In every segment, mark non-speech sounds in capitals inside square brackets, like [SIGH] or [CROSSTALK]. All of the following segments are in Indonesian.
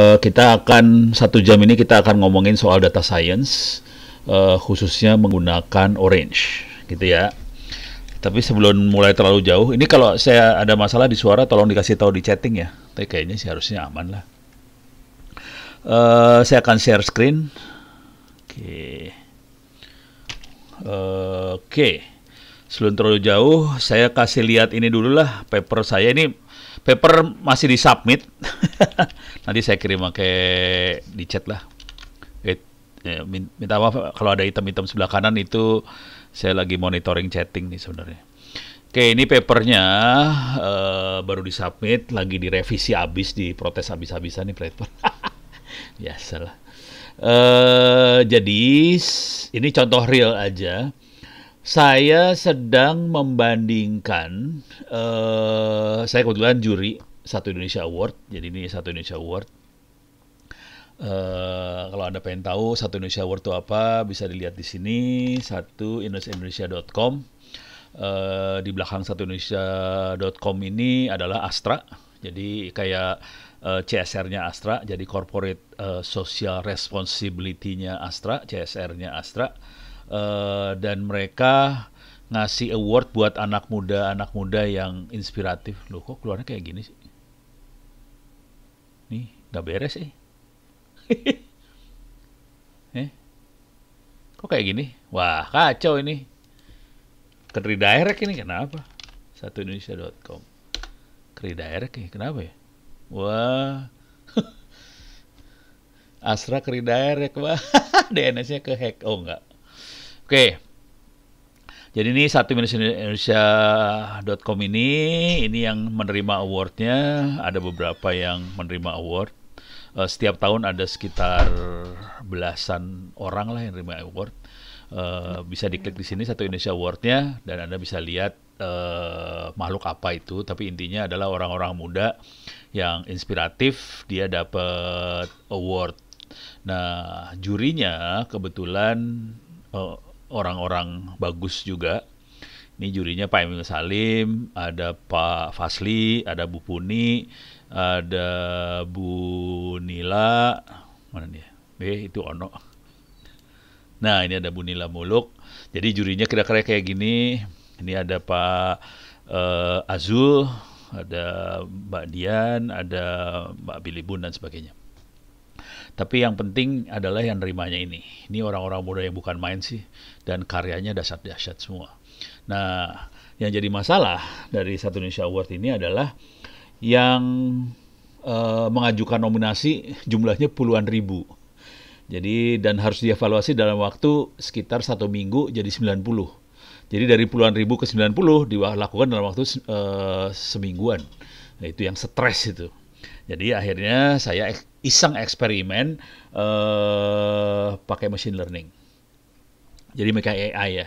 Eh, kita akan satu jam ini kita akan ngomongin soal data science uh, khususnya menggunakan Orange gitu ya. Tapi sebelum mulai terlalu jauh, ini kalau saya ada masalah di suara tolong dikasih tahu di chatting ya. Tapi kayaknya sih harusnya aman lah. Uh, saya akan share screen. Oke. Okay. Uh, Oke. Okay. Sebelum terlalu jauh, saya kasih lihat ini dulu lah paper saya ini paper masih di submit [LAUGHS] nanti saya kirim ke di chat lah It, eh, ya, minta maaf kalau ada item-item sebelah kanan itu saya lagi monitoring chatting nih sebenarnya oke ini papernya uh, baru di submit lagi direvisi habis di protes habis-habisan nih paper. [LAUGHS] biasalah uh, jadi ini contoh real aja saya sedang membandingkan uh, saya kebetulan juri satu Indonesia Award jadi ini satu Indonesia Award uh, kalau anda pengen tahu satu Indonesia Award itu apa bisa dilihat di sini satu indonesia.com uh, eh, di belakang satu indonesia.com ini adalah Astra jadi kayak uh, CSR-nya Astra jadi corporate uh, social responsibility-nya Astra CSR-nya Astra uh, dan mereka ngasih award buat anak muda anak muda yang inspiratif loh kok keluarnya kayak gini sih nih nggak beres eh [LAUGHS] eh kok kayak gini wah kacau ini kredit direct ini kenapa satu indonesia.com kredit direct ini kenapa ya wah [LAUGHS] asra kredit direct wah [LAUGHS] DNS-nya ke hack oh enggak Oke. Jadi ini satu indonesia.com ini ini yang menerima awardnya ada beberapa yang menerima award. Eh, setiap tahun ada sekitar belasan orang lah yang menerima award. Eh, bisa diklik di sini satu Indonesia awardnya dan anda bisa lihat uh, makhluk apa itu. Tapi intinya adalah orang-orang muda yang inspiratif dia dapat award. Nah jurinya kebetulan uh, orang-orang bagus juga. Ini jurinya Pak Emil Salim, ada Pak Fasli, ada Bu Puni, ada Bu Nila, mana dia? Eh, itu Ono. Nah, ini ada Bu Nila Muluk. Jadi jurinya kira-kira kayak gini. Ini ada Pak uh, Azul, ada Mbak Dian, ada Mbak Bilibun dan sebagainya. Tapi yang penting adalah yang nerimanya ini. Ini orang-orang muda yang bukan main sih dan karyanya dahsyat-dahsyat semua. Nah, yang jadi masalah dari Satu Indonesia Award ini adalah yang uh, mengajukan nominasi jumlahnya puluhan ribu. Jadi dan harus dievaluasi dalam waktu sekitar satu minggu jadi 90. Jadi dari puluhan ribu ke 90 dilakukan dalam waktu uh, semingguan. Nah, itu yang stres itu. Jadi akhirnya saya iseng eksperimen uh, pakai machine learning. Jadi mereka AI ya.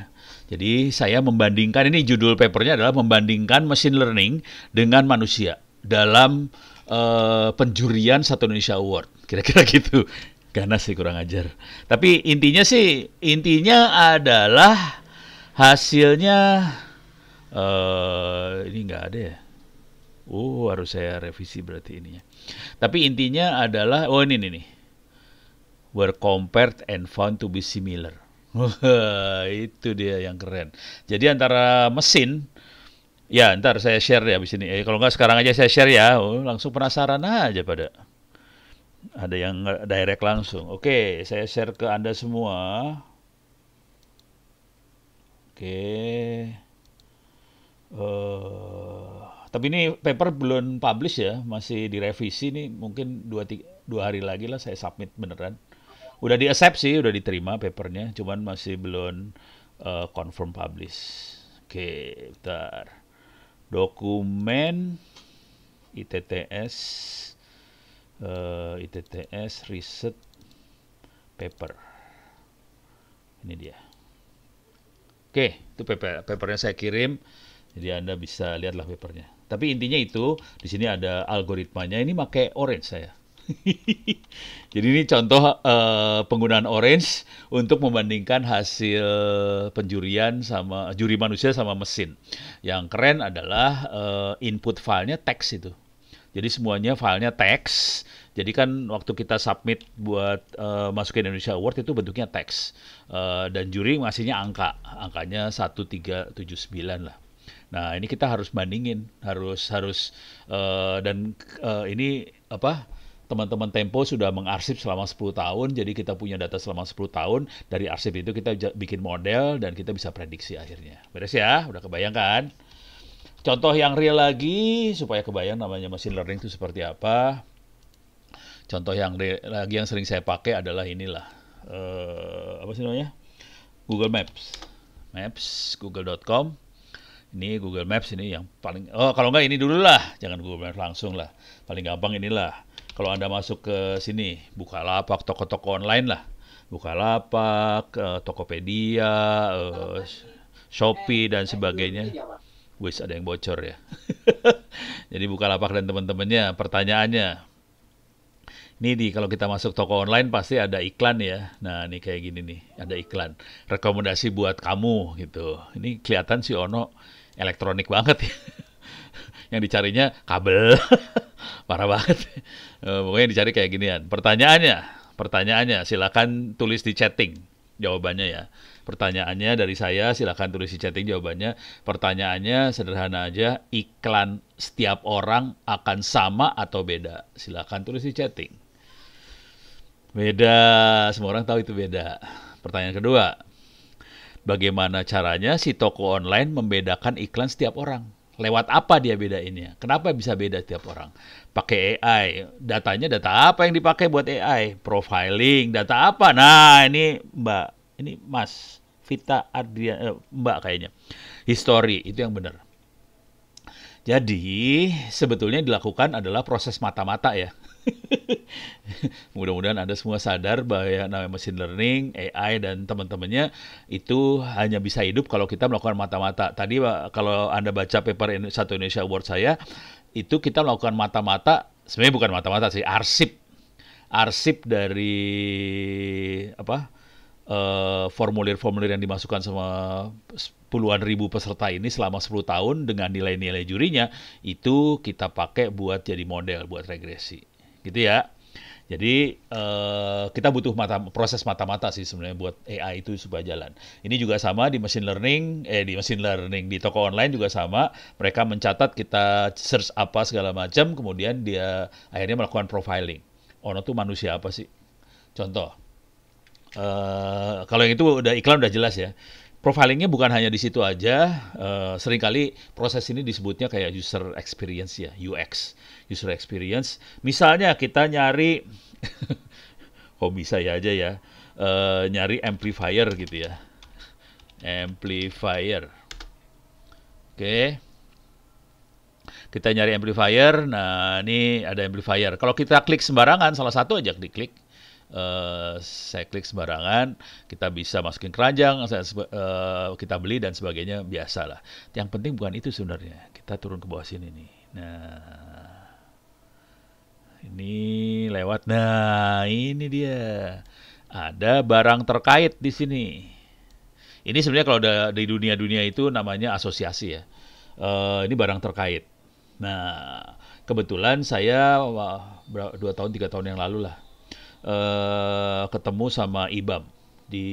Jadi saya membandingkan ini judul papernya adalah membandingkan machine learning dengan manusia dalam uh, penjurian satu Indonesia Award. [LAUGHS] Kira-kira gitu. Ganas sih kurang ajar. Tapi intinya sih intinya adalah hasilnya uh, ini nggak ada ya Oh, harus saya revisi berarti ini ya. Tapi intinya adalah oh ini nih nih. Were compared and found to be similar. [LAUGHS] itu dia yang keren. Jadi antara mesin ya ntar saya share ya di sini. Eh, kalau nggak sekarang aja saya share ya. Oh, langsung penasaran aja pada ada yang direct langsung. Oke, okay, saya share ke Anda semua. Oke. Okay. Uh, eh, tapi ini paper belum publish ya, masih direvisi nih mungkin dua, tiga, dua hari lagi lah saya submit beneran. Udah di accept sih, udah diterima papernya, cuman masih belum uh, confirm publish. Oke, bentar. Dokumen ITTS uh, eh, ITTS Reset paper. Ini dia. Oke, itu paper, papernya saya kirim. Jadi Anda bisa lihatlah papernya. Tapi intinya itu di sini ada algoritmanya. Ini pakai orange saya. [LAUGHS] Jadi ini contoh uh, penggunaan orange untuk membandingkan hasil penjurian sama juri manusia sama mesin. Yang keren adalah uh, input filenya teks itu. Jadi semuanya filenya teks. Jadi kan waktu kita submit buat uh, ke Indonesia Award itu bentuknya teks uh, dan juri ngasihnya angka, angkanya 1379 lah. Nah, ini kita harus bandingin, harus harus uh, dan uh, ini apa? teman-teman Tempo sudah mengarsip selama 10 tahun, jadi kita punya data selama 10 tahun. Dari arsip itu kita bikin model dan kita bisa prediksi akhirnya. Beres ya? Udah kebayangkan Contoh yang real lagi, supaya kebayang namanya machine learning itu seperti apa. Contoh yang real, lagi yang sering saya pakai adalah inilah. Uh, apa sih namanya? Google Maps. Maps, google.com ini Google Maps ini yang paling oh kalau enggak ini dulu lah jangan Google Maps langsung lah paling gampang inilah kalau anda masuk ke sini buka lapak toko-toko online lah lapak uh, eh, Tokopedia uh, Shopee dan sebagainya wis ada yang bocor ya [LAUGHS] jadi buka lapak dan teman-temannya pertanyaannya ini di kalau kita masuk toko online pasti ada iklan ya. Nah, ini kayak gini nih, ada iklan. Rekomendasi buat kamu gitu. Ini kelihatan si Ono elektronik banget ya. [LAUGHS] yang dicarinya kabel. [LAUGHS] Parah banget. Eh, pokoknya dicari kayak ginian. Pertanyaannya, pertanyaannya silakan tulis di chatting jawabannya ya. Pertanyaannya dari saya silakan tulis di chatting jawabannya. Pertanyaannya sederhana aja, iklan setiap orang akan sama atau beda? Silakan tulis di chatting. Beda, semua orang tahu itu beda. Pertanyaan kedua, bagaimana caranya si toko online membedakan iklan setiap orang. Lewat apa dia bedainnya? Kenapa bisa beda setiap orang? Pakai AI. Datanya data apa yang dipakai buat AI? Profiling, data apa? Nah, ini Mbak, ini Mas Vita Adrian, eh, Mbak kayaknya. History, itu yang benar. Jadi, sebetulnya yang dilakukan adalah proses mata-mata ya. [LAUGHS] Mudah-mudahan Anda semua sadar bahwa ya, namanya machine learning, AI, dan teman-temannya itu hanya bisa hidup kalau kita melakukan mata-mata. Tadi kalau Anda baca paper Satu Indonesia Award saya, itu kita melakukan mata-mata, sebenarnya bukan mata-mata sih, arsip. Arsip dari apa eh, formulir-formulir uh, yang dimasukkan sama puluhan ribu peserta ini selama 10 tahun dengan nilai-nilai jurinya itu kita pakai buat jadi model buat regresi gitu ya. Jadi uh, kita butuh mata, proses mata-mata sih sebenarnya buat AI itu supaya jalan. Ini juga sama di machine learning, eh di machine learning di toko online juga sama. Mereka mencatat kita search apa segala macam, kemudian dia akhirnya melakukan profiling. Ono tuh manusia apa sih? Contoh, uh, kalau yang itu udah iklan udah jelas ya profilingnya bukan hanya di situ aja. Uh, seringkali proses ini disebutnya kayak user experience ya, UX, user experience. Misalnya kita nyari [LAUGHS] hobi saya aja ya, uh, nyari amplifier gitu ya, amplifier. Oke, okay. kita nyari amplifier. Nah ini ada amplifier. Kalau kita klik sembarangan, salah satu aja diklik, uh, saya klik sembarangan, kita bisa masukin keranjang, uh, kita beli dan sebagainya biasa lah. Yang penting bukan itu sebenarnya. Kita turun ke bawah sini nih. Nah, ini lewat. Nah, ini dia. Ada barang terkait di sini. Ini sebenarnya kalau di dunia-dunia itu namanya asosiasi ya. Uh, ini barang terkait. Nah, kebetulan saya dua tahun tiga tahun yang lalu lah uh, ketemu sama IBAM di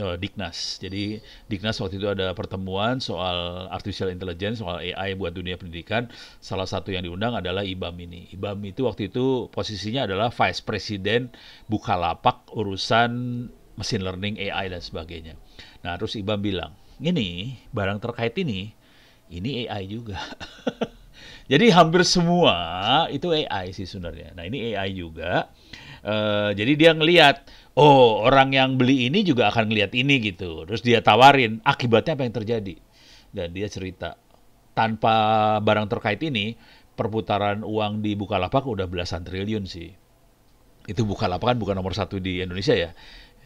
uh, eh, Diknas. Jadi Diknas waktu itu ada pertemuan soal artificial intelligence, soal AI buat dunia pendidikan. Salah satu yang diundang adalah IBAM ini. IBAM itu waktu itu posisinya adalah Vice President Bukalapak urusan machine learning, AI dan sebagainya. Nah, terus IBAM bilang, "Ini barang terkait ini ini AI juga." [LAUGHS] Jadi hampir semua itu AI sih sebenarnya. Nah, ini AI juga Uh, jadi dia ngeliat, oh orang yang beli ini juga akan ngeliat ini gitu. Terus dia tawarin akibatnya apa yang terjadi. Dan dia cerita tanpa barang terkait ini perputaran uang di Bukalapak udah belasan triliun sih. Itu Bukalapak kan bukan nomor satu di Indonesia ya.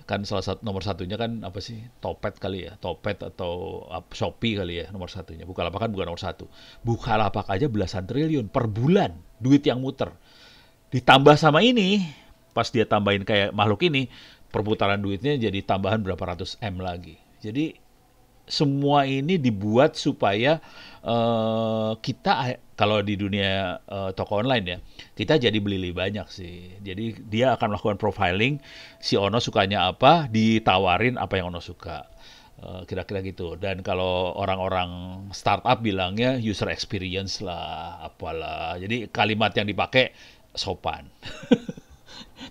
Kan salah satu nomor satunya kan apa sih? Topet kali ya. Topet atau Shopee kali ya nomor satunya. Bukalapak kan bukan nomor satu. Bukalapak aja belasan triliun per bulan duit yang muter. Ditambah sama ini, pas dia tambahin kayak makhluk ini perputaran duitnya jadi tambahan berapa ratus m lagi jadi semua ini dibuat supaya uh, kita kalau di dunia uh, toko online ya kita jadi beli lebih banyak sih jadi dia akan melakukan profiling si Ono sukanya apa ditawarin apa yang Ono suka eh, kira-kira gitu dan kalau orang-orang startup bilangnya user experience lah apalah jadi kalimat yang dipakai sopan [LAUGHS]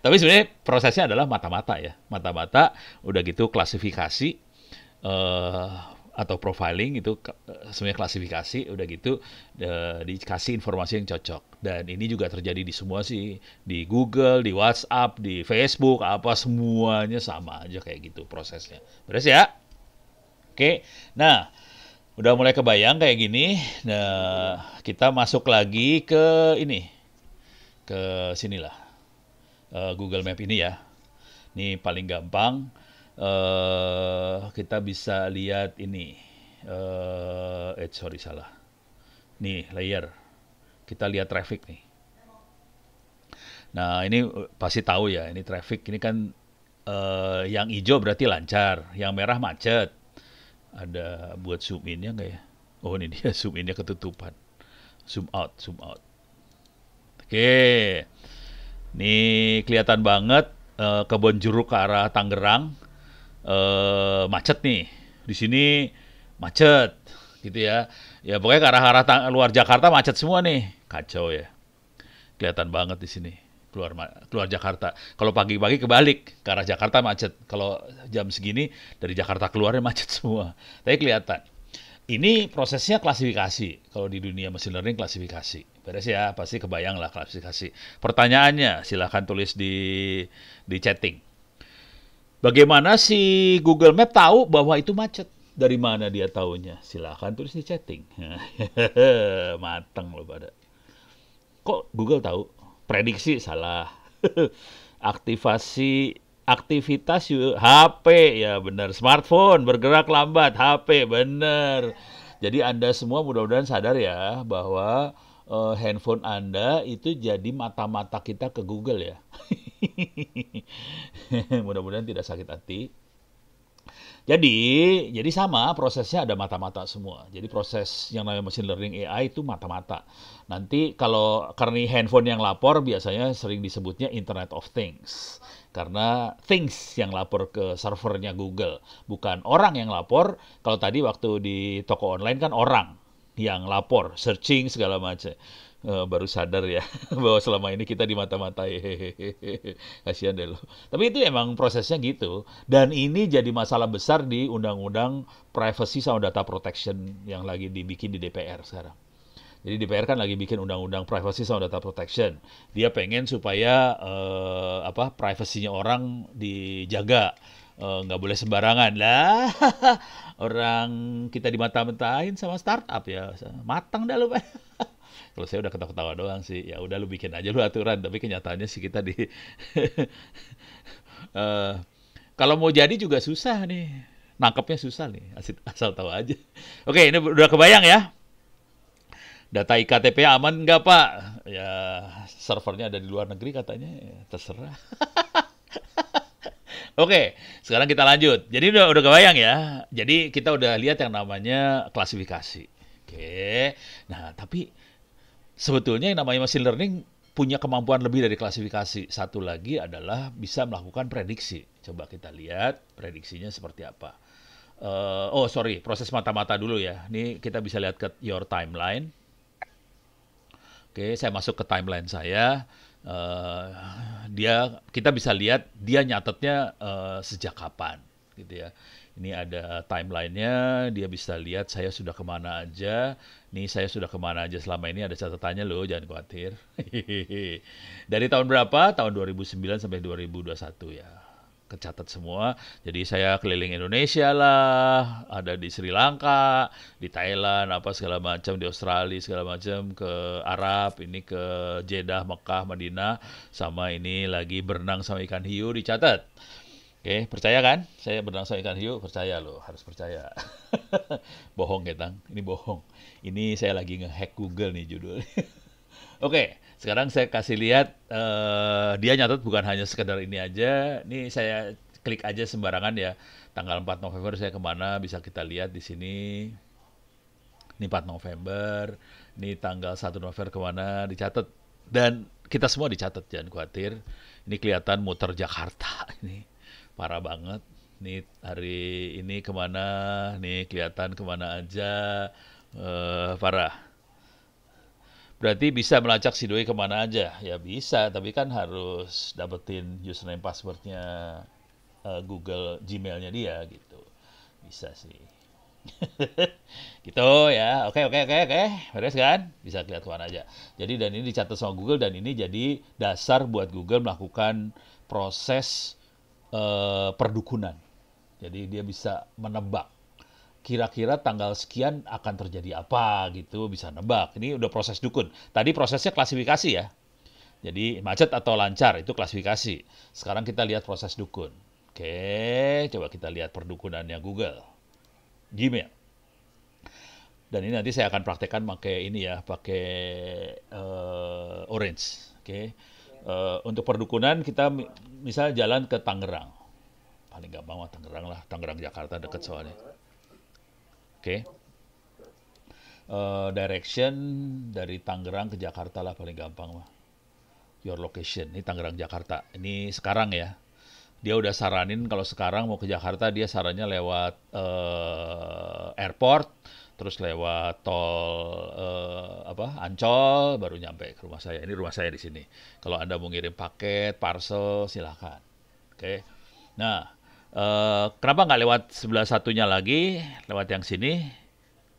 Tapi sebenarnya prosesnya adalah mata-mata ya, mata-mata udah gitu klasifikasi uh, atau profiling itu sebenarnya klasifikasi udah gitu uh, dikasih informasi yang cocok dan ini juga terjadi di semua sih di Google di WhatsApp di Facebook apa semuanya sama aja kayak gitu prosesnya beres ya oke nah udah mulai kebayang kayak gini nah kita masuk lagi ke ini ke sinilah uh, Google Map ini ya. Ini paling gampang. Uh, kita bisa lihat ini. Uh, eh sorry salah. Nih layer. Kita lihat traffic nih. Nah ini pasti tahu ya. Ini traffic ini kan uh, yang hijau berarti lancar, yang merah macet. Ada buat zoom innya nggak ya? Oh ini dia [LAUGHS] zoom innya ketutupan. Zoom out, zoom out. Oke. Okay. Ini kelihatan banget uh, eh, kebon jeruk ke arah Tangerang uh, macet nih. Di sini macet gitu ya. Ya pokoknya ke arah-arah luar Jakarta macet semua nih. Kacau ya. Kelihatan banget di sini keluar keluar Jakarta. Kalau pagi-pagi kebalik ke arah Jakarta macet. Kalau jam segini dari Jakarta keluarnya macet [LAUGHS] semua. Tapi kelihatan. Ini prosesnya klasifikasi. Kalau di dunia machine learning klasifikasi Beres ya, pasti kebayang lah klasifikasi. Pertanyaannya silahkan tulis di di chatting. Bagaimana si Google Map tahu bahwa itu macet? Dari mana dia tahunya? Silahkan tulis di chatting. [LAUGHS] Mateng loh pada. Kok Google tahu? Prediksi salah. [LAUGHS] Aktivasi aktivitas HP ya benar smartphone bergerak lambat HP benar jadi anda semua mudah-mudahan sadar ya bahwa uh, handphone Anda itu jadi mata-mata kita ke Google ya. [LAUGHS] Mudah-mudahan tidak sakit hati. Jadi, jadi sama prosesnya ada mata-mata semua. Jadi proses yang namanya machine learning AI itu mata-mata. Nanti kalau karena handphone yang lapor biasanya sering disebutnya Internet of Things. Karena things yang lapor ke servernya Google, bukan orang yang lapor. Kalau tadi waktu di toko online kan orang yang lapor, searching segala macam. Uh, baru sadar ya [LAUGHS] bahwa selama ini kita di mata matai hehehe [LAUGHS] kasihan deh lo tapi itu emang prosesnya gitu dan ini jadi masalah besar di undang-undang privacy sama data protection yang lagi dibikin di DPR sekarang jadi DPR kan lagi bikin undang-undang privacy sama data protection. Dia pengen supaya uh, apa privasinya orang dijaga Eh, nggak uh, boleh sembarangan lah [LAUGHS] orang kita dimata-matain sama startup ya matang dah lu [LAUGHS] kalau saya udah ketawa-ketawa doang sih ya udah lu bikin aja lu aturan tapi kenyataannya sih kita di uh, [LAUGHS] kalau mau jadi juga susah nih nangkepnya susah nih asal, asal tahu aja oke ini udah kebayang ya data iktp aman nggak pak ya servernya ada di luar negeri katanya ya, terserah Oke, sekarang kita lanjut. Jadi udah udah kebayang ya. Jadi kita udah lihat yang namanya klasifikasi. Oke. Nah, tapi sebetulnya yang namanya machine learning punya kemampuan lebih dari klasifikasi. Satu lagi adalah bisa melakukan prediksi. Coba kita lihat prediksinya seperti apa. Uh, oh sorry, proses mata-mata dulu ya. Ini kita bisa lihat ke your timeline. Oke, saya masuk ke timeline saya uh, dia kita bisa lihat dia nyatetnya uh, sejak kapan gitu ya ini ada timelinenya dia bisa lihat saya sudah kemana aja nih saya sudah kemana aja selama ini ada catatannya loh jangan khawatir [LAUGHS] dari tahun berapa tahun 2009 sampai 2021 ya kecatat semua. Jadi saya keliling Indonesia lah, ada di Sri Lanka, di Thailand, apa segala macam, di Australia segala macam, ke Arab, ini ke Jeddah, Mekah, Madinah, sama ini lagi berenang sama ikan hiu dicatat. Oke, percaya kan? Saya berenang sama ikan hiu, percaya loh, harus percaya. [LAUGHS] bohong, Ketang. Ini bohong. Ini saya lagi ngehack Google nih judulnya. [LAUGHS] Oke, sekarang saya kasih lihat uh, dia nyatet bukan hanya sekedar ini aja. Ini saya klik aja sembarangan ya. Tanggal 4 November saya kemana bisa kita lihat di sini. Ini 4 November, ini tanggal 1 November kemana dicatat. Dan kita semua dicatat, jangan khawatir. Ini kelihatan muter Jakarta [LAUGHS] ini parah banget. Ini hari ini kemana, ini kelihatan kemana aja, uh, parah. Berarti bisa melacak si doi kemana aja? Ya bisa, tapi kan harus dapetin username passwordnya uh, Google Gmailnya dia gitu. Bisa sih. [LAUGHS] gitu ya. Oke oke oke oke. Beres kan? Bisa kelihatan aja. Jadi dan ini dicatat sama Google dan ini jadi dasar buat Google melakukan proses uh, perdukunan. Jadi dia bisa menebak kira-kira tanggal sekian akan terjadi apa gitu bisa nebak. Ini udah proses dukun. Tadi prosesnya klasifikasi ya. Jadi macet atau lancar itu klasifikasi. Sekarang kita lihat proses dukun. Oke, coba kita lihat perdukunannya Google. Gmail. Dan ini nanti saya akan praktekkan pakai ini ya, pakai uh, orange. Oke. Uh, untuk perdukunan kita misalnya jalan ke Tangerang. Paling gampang mah Tangerang lah, Tangerang Jakarta deket soalnya. Oke. Okay. Uh, eh, direction dari Tangerang ke Jakarta lah paling gampang lah. Your location. Ini Tangerang Jakarta. Ini sekarang ya. Dia udah saranin kalau sekarang mau ke Jakarta dia sarannya lewat uh, airport, terus lewat tol uh, apa Ancol baru nyampe ke rumah saya. Ini rumah saya di sini. Kalau Anda mau ngirim paket, parcel silahkan. Oke. Okay. Nah, Uh, kenapa nggak lewat sebelah satunya lagi, lewat yang sini?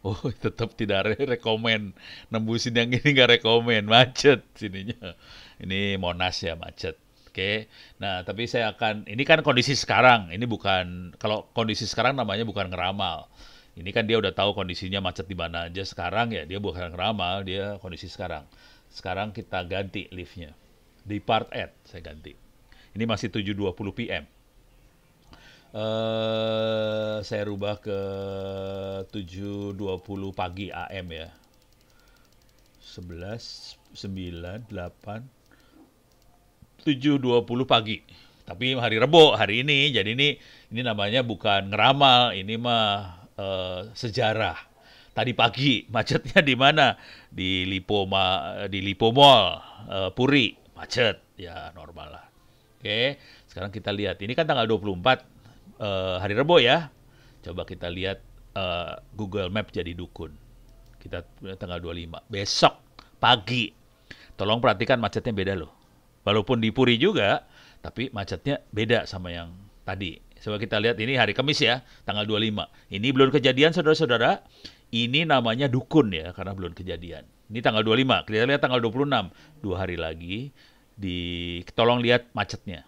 Oh, [LAUGHS] tetap tidak re rekomend. Nembusin yang ini nggak rekomend. macet sininya. Ini Monas ya macet. Oke. Okay. Nah, tapi saya akan ini kan kondisi sekarang. Ini bukan kalau kondisi sekarang namanya bukan ngeramal. Ini kan dia udah tahu kondisinya macet di mana aja sekarang ya. Dia bukan ngeramal, dia kondisi sekarang. Sekarang kita ganti liftnya. Di part at saya ganti. Ini masih 7.20 PM. Uh, saya rubah ke 7.20 pagi AM ya. 11 9 8 7.20 pagi. Tapi hari Rebo hari ini. Jadi ini ini namanya bukan ngeramal, ini mah uh, sejarah. Tadi pagi [LAUGHS] macetnya di mana? Di Lipo Ma, di Lipo Mall uh, Puri macet. Ya normal lah. Oke, okay. sekarang kita lihat. Ini kan tanggal 24 Eh, hari Rebo ya. Coba kita lihat uh, Google Map jadi dukun. Kita tanggal 25. Besok pagi. Tolong perhatikan macetnya beda loh. Walaupun di Puri juga, tapi macetnya beda sama yang tadi. Coba kita lihat ini hari Kamis ya, tanggal 25. Ini belum kejadian saudara-saudara. Ini namanya dukun ya karena belum kejadian. Ini tanggal 25. Kita lihat tanggal 26, dua hari lagi. Di tolong lihat macetnya.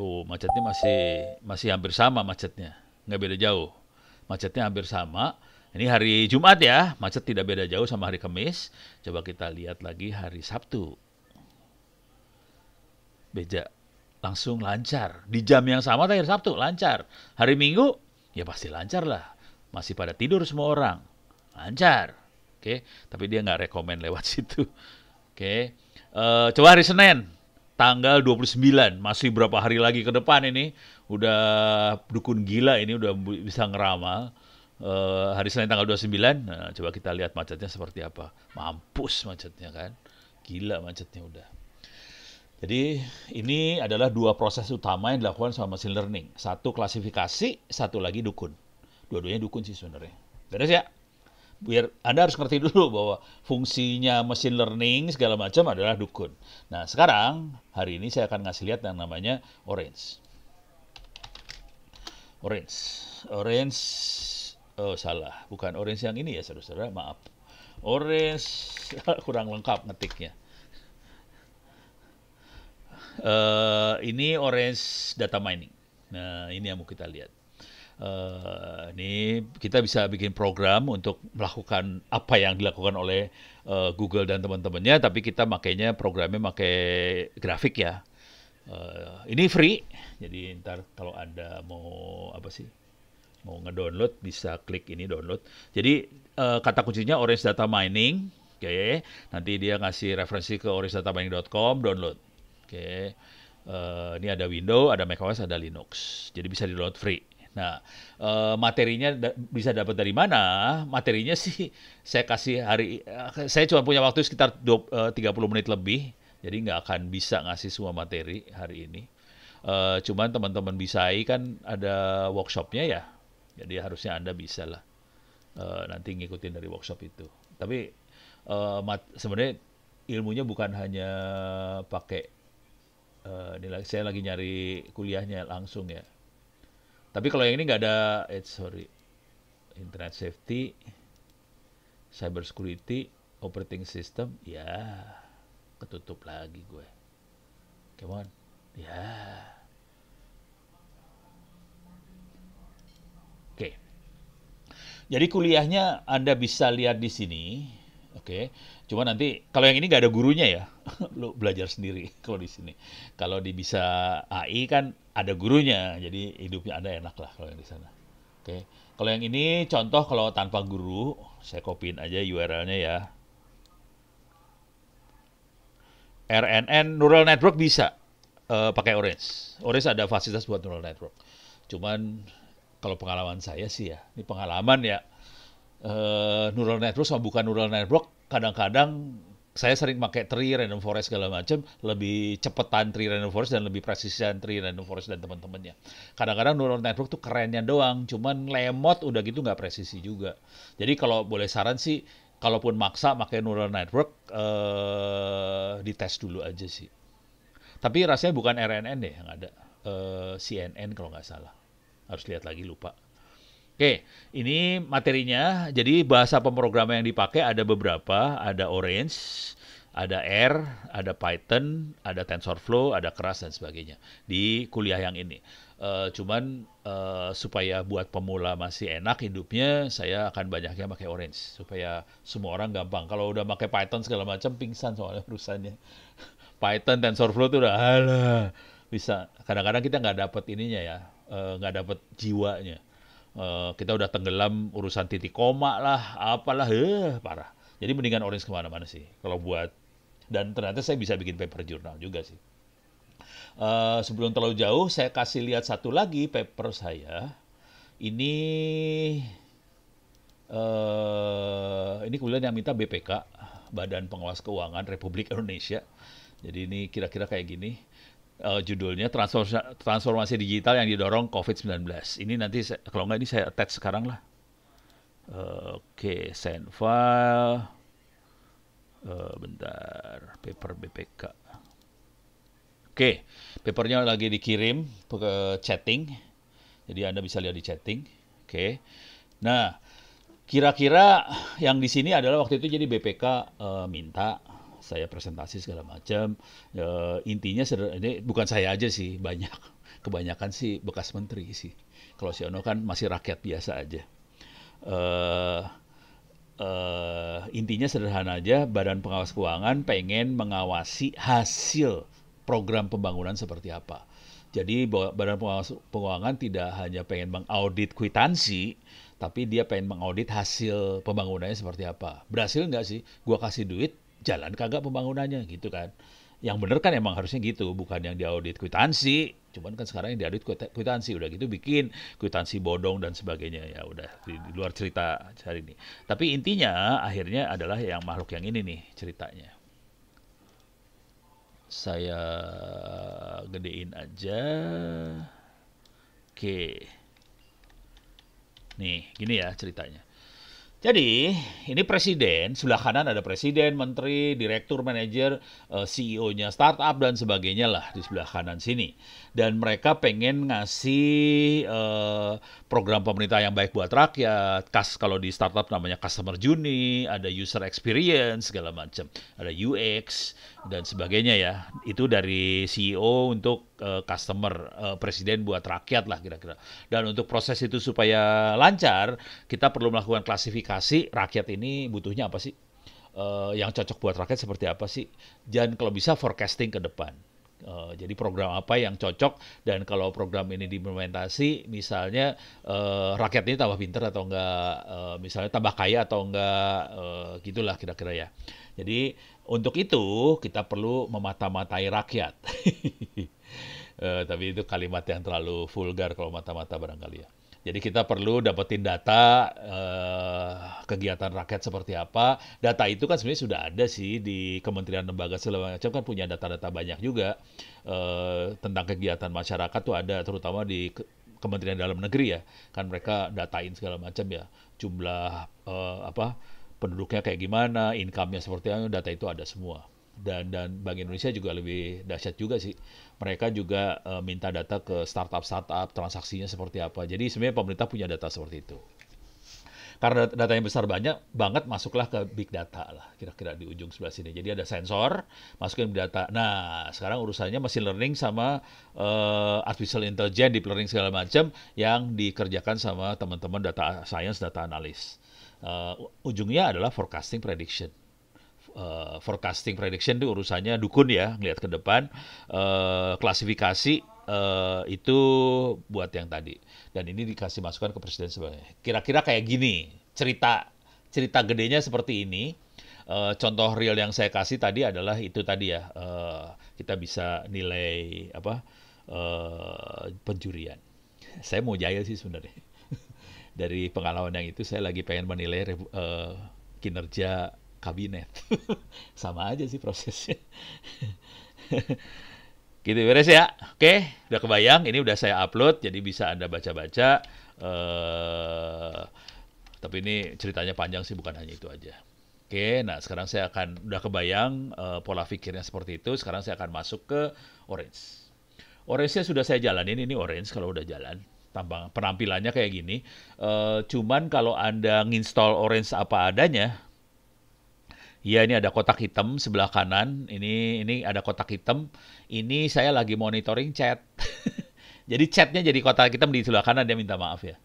Oh, macetnya masih masih hampir sama macetnya. Nggak beda jauh. Macetnya hampir sama. Ini hari Jumat ya, macet tidak beda jauh sama hari Kamis. Coba kita lihat lagi hari Sabtu. Beja langsung lancar. Di jam yang sama tadi hari Sabtu lancar. Hari Minggu ya pasti lancar lah. Masih pada tidur semua orang. Lancar. Oke, tapi dia nggak rekomen lewat [LAUGHS] situ. Oke. Okay? Eh, coba hari Senin tanggal 29 masih berapa hari lagi ke depan ini udah dukun gila ini udah bisa ngeramal uh, hari Senin tanggal 29 nah, coba kita lihat macetnya seperti apa mampus macetnya kan gila macetnya udah jadi ini adalah dua proses utama yang dilakukan sama machine learning satu klasifikasi satu lagi dukun dua-duanya dukun sih sebenarnya beres ya biar Anda harus ngerti dulu bahwa fungsinya machine learning segala macam adalah dukun. Nah, sekarang hari ini saya akan ngasih lihat yang namanya orange. Orange. Orange oh salah, bukan orange yang ini ya Saudara-saudara, maaf. Orange [LAUGHS] kurang lengkap ngetiknya. Uh, ini orange data mining. Nah, ini yang mau kita lihat uh, ini kita bisa bikin program untuk melakukan apa yang dilakukan oleh uh, Google dan teman-temannya, tapi kita makainya programnya pakai grafik ya. Uh, ini free, jadi ntar kalau anda mau apa sih mau ngedownload bisa klik ini download. Jadi uh, kata kuncinya Orange Data Mining, oke. Okay. Nanti dia ngasih referensi ke orangedatamining.com download, oke. Okay. Uh, ini ada Windows, ada macOS, ada Linux. Jadi bisa di download free. Nah, eh, materinya bisa dapat dari mana? Materinya sih saya kasih hari, eh, saya cuma punya waktu sekitar 20, 30 eh, menit lebih, jadi nggak akan bisa ngasih semua materi hari ini. cuman teman-teman bisa kan ada workshopnya ya, jadi harusnya Anda bisa lah nanti ngikutin dari workshop itu. Tapi sebenarnya ilmunya bukan hanya pakai Uh, nilai saya lagi nyari kuliahnya langsung ya tapi kalau yang ini nggak ada, eh, sorry, internet safety, cyber security, operating system, ya ketutup lagi gue. Come on, ya. Oke. Okay. Jadi kuliahnya Anda bisa lihat di sini. Oke, okay. cuma nanti kalau yang ini nggak ada gurunya ya, lo [LAUGHS] belajar sendiri [LAUGHS] kalau di sini. Kalau di bisa AI kan ada gurunya jadi hidupnya ada enak lah kalau yang di sana oke okay. kalau yang ini contoh kalau tanpa guru saya copyin aja URL-nya ya RNN neural network bisa uh, pakai Orange Orange ada fasilitas buat neural network cuman kalau pengalaman saya sih ya ini pengalaman ya uh, neural network sama bukan neural network kadang-kadang saya sering pakai tri random forest segala macam lebih cepetan tri random forest dan lebih presisian tree random forest dan teman-temannya kadang-kadang neural network tuh kerennya doang cuman lemot udah gitu nggak presisi juga jadi kalau boleh saran sih kalaupun maksa pakai neural network eh, dites dulu aja sih tapi rasanya bukan RNN deh yang ada eh, CNN kalau nggak salah harus lihat lagi lupa Oke, ini materinya. Jadi bahasa pemrograman yang dipakai ada beberapa, ada Orange, ada R, ada Python, ada TensorFlow, ada Keras dan sebagainya di kuliah yang ini. Uh, cuman uh, supaya buat pemula masih enak hidupnya, saya akan banyaknya pakai Orange supaya semua orang gampang. Kalau udah pakai Python segala macam pingsan soalnya perusahaannya. [LAUGHS] Python TensorFlow tuh udah alah bisa. Kadang-kadang kita nggak dapet ininya ya, eh, nggak uh, dapet jiwanya Eh, kita udah tenggelam urusan titik koma lah, apalah, eh, parah. Jadi mendingan orange kemana-mana sih kalau buat. Dan ternyata saya bisa bikin paper jurnal juga sih. Uh, sebelum terlalu jauh, saya kasih lihat satu lagi paper saya. Ini uh, ini kemudian yang minta BPK, Badan Pengawas Keuangan Republik Indonesia. Jadi ini kira-kira kayak gini uh, judulnya transformasi, transformasi digital yang didorong COVID-19. Ini nanti saya, kalau nggak ini saya attach sekarang lah. Uh, Oke, okay, send file. Uh, bentar, paper BPK. Oke, okay, papernya lagi dikirim ke chatting. Jadi Anda bisa lihat di chatting. Oke. Okay. Nah, kira-kira yang di sini adalah waktu itu jadi BPK uh, minta saya presentasi segala macam e, intinya ini bukan saya aja sih banyak kebanyakan sih bekas menteri sih kalau Siono kan masih rakyat biasa aja e, e, intinya sederhana aja, Badan Pengawas Keuangan pengen mengawasi hasil program pembangunan seperti apa. Jadi Badan Pengawas Keuangan tidak hanya pengen mengaudit kwitansi, tapi dia pengen mengaudit hasil pembangunannya seperti apa. Berhasil nggak sih? Gua kasih duit, jalan kagak pembangunannya gitu kan yang bener kan emang harusnya gitu bukan yang diaudit kwitansi cuman kan sekarang yang diaudit kwitansi udah gitu bikin kwitansi bodong dan sebagainya ya udah di, di luar cerita hari ini tapi intinya akhirnya adalah yang makhluk yang ini nih ceritanya saya gedein aja oke nih gini ya ceritanya jadi, ini presiden, sebelah kanan ada presiden, menteri, direktur, manajer, eh, CEO-nya startup dan sebagainya lah di sebelah kanan sini. Dan mereka pengen ngasih eh, program pemerintah yang baik buat rakyat. Kas kalau di startup namanya customer journey, ada user experience segala macam, ada UX dan sebagainya ya. Itu dari CEO untuk uh, customer, uh, presiden buat rakyat lah kira-kira. Dan untuk proses itu supaya lancar, kita perlu melakukan klasifikasi rakyat ini butuhnya apa sih? Uh, yang cocok buat rakyat seperti apa sih? Dan kalau bisa forecasting ke depan. Uh, jadi program apa yang cocok dan kalau program ini diimplementasi misalnya uh, rakyat ini tambah pinter atau enggak uh, misalnya tambah kaya atau enggak uh, gitulah kira-kira ya. Jadi untuk itu kita perlu memata-matai rakyat. [LAUGHS] Uh, tapi itu kalimat yang terlalu vulgar kalau mata-mata barangkali ya. Jadi kita perlu dapetin data uh, kegiatan rakyat seperti apa. Data itu kan sebenarnya sudah ada sih di Kementerian Lembaga segala macam kan punya data-data banyak juga uh, tentang kegiatan masyarakat tuh ada terutama di Kementerian Dalam Negeri ya. Kan mereka datain segala macam ya jumlah uh, apa penduduknya kayak gimana, income-nya seperti apa, data itu ada semua. Dan dan Bank Indonesia juga lebih dahsyat juga sih mereka juga uh, minta data ke startup-startup transaksinya seperti apa. Jadi sebenarnya pemerintah punya data seperti itu. Karena datanya besar banyak banget masuklah ke big data lah kira-kira di ujung sebelah sini. Jadi ada sensor masukin data. Nah sekarang urusannya machine learning sama uh, artificial intelligence, deep learning segala macam yang dikerjakan sama teman-teman data science, data analis. Uh, ujungnya adalah forecasting prediction uh, forecasting prediction itu urusannya dukun ya melihat ke depan uh, klasifikasi uh, itu buat yang tadi dan ini dikasih masukan ke presiden sebenarnya kira-kira kayak gini cerita cerita gedenya seperti ini uh, contoh real yang saya kasih tadi adalah itu tadi ya uh, kita bisa nilai apa uh, penjurian saya mau jaya sih sebenarnya [LAUGHS] dari pengalaman yang itu saya lagi pengen menilai uh, kinerja kabinet [LAUGHS] sama aja sih prosesnya [LAUGHS] gitu beres ya oke udah kebayang ini udah saya upload jadi bisa anda baca-baca uh, tapi ini ceritanya panjang sih bukan hanya itu aja Oke, nah sekarang saya akan udah kebayang uh, pola pikirnya seperti itu. Sekarang saya akan masuk ke orange. Orange-nya sudah saya jalanin, ini orange kalau udah jalan. Tampang penampilannya kayak gini. Uh, cuman kalau Anda nginstall orange apa adanya, Iya ini ada kotak hitam sebelah kanan. Ini ini ada kotak hitam. Ini saya lagi monitoring chat. [LAUGHS] jadi chatnya jadi kotak hitam di sebelah kanan dia minta maaf ya.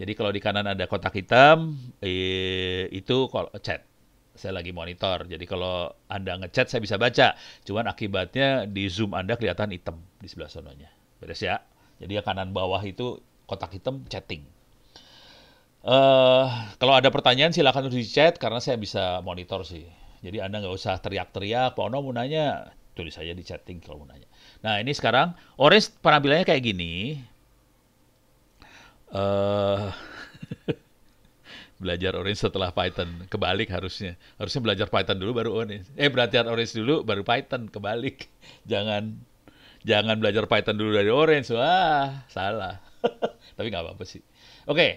Jadi kalau di kanan ada kotak hitam eh, itu kalau chat. Saya lagi monitor. Jadi kalau anda ngechat saya bisa baca. Cuman akibatnya di zoom anda kelihatan hitam di sebelah sononya. Beres ya. Jadi ya kanan bawah itu kotak hitam chatting. Uh, kalau ada pertanyaan silahkan tulis di chat karena saya bisa monitor sih. Jadi Anda nggak usah teriak-teriak, Pak Ono mau nanya, tulis saja di chatting kalau mau nanya. Nah ini sekarang, Orange penampilannya kayak gini. Uh, [LAUGHS] belajar Orange setelah Python, kebalik harusnya. Harusnya belajar Python dulu baru Orange. Eh belajar Orange dulu baru Python, kebalik. [LAUGHS] Jangan jangan belajar Python dulu dari Orange, wah salah. [LAUGHS] Tapi nggak apa-apa sih. Oke, okay.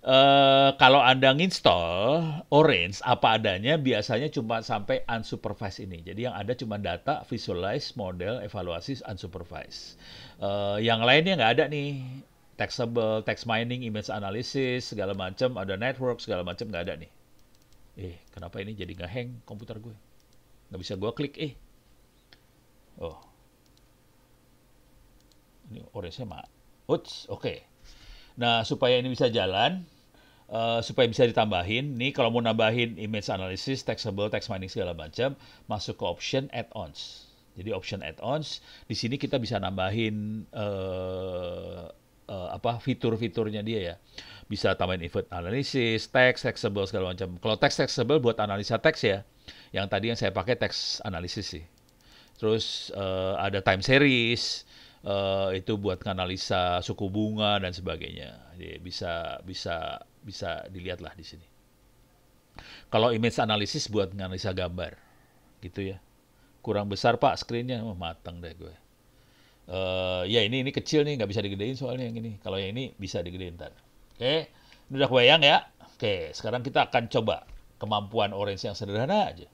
Eh, kalau Anda install Orange apa adanya biasanya cuma sampai unsupervised ini. Jadi yang ada cuma data, visualize, model, evaluasi, unsupervised. Uh, yang lainnya nggak ada nih. Textable, text mining, image analysis, segala macam, ada network, segala macam nggak ada nih. Eh, kenapa ini jadi nggak hang komputer gue? Nggak bisa gue klik, eh. Oh. Ini orange-nya Oke. Okay. Nah, supaya ini bisa jalan, uh, supaya bisa ditambahin, nih kalau mau nambahin image analysis, taxable, text mining segala macam, masuk ke option add-ons. Jadi option add-ons, di sini kita bisa nambahin uh, uh, apa fitur-fiturnya dia ya. Bisa tambahin event analysis, text taxable segala macam. Kalau text taxable buat analisa tax ya. Yang tadi yang saya pakai text analysis sih. Terus uh, ada time series, uh, itu buat analisa suku bunga dan sebagainya. Jadi bisa bisa bisa dilihatlah di sini. Kalau image analisis buat analisa gambar, gitu ya. Kurang besar pak screennya, oh, matang deh gue. Uh, ya ini ini kecil nih, nggak bisa digedein soalnya yang ini. Kalau yang ini bisa digedein ntar. Oke, okay. ini udah kebayang ya. Oke, okay. sekarang kita akan coba kemampuan orange yang sederhana aja.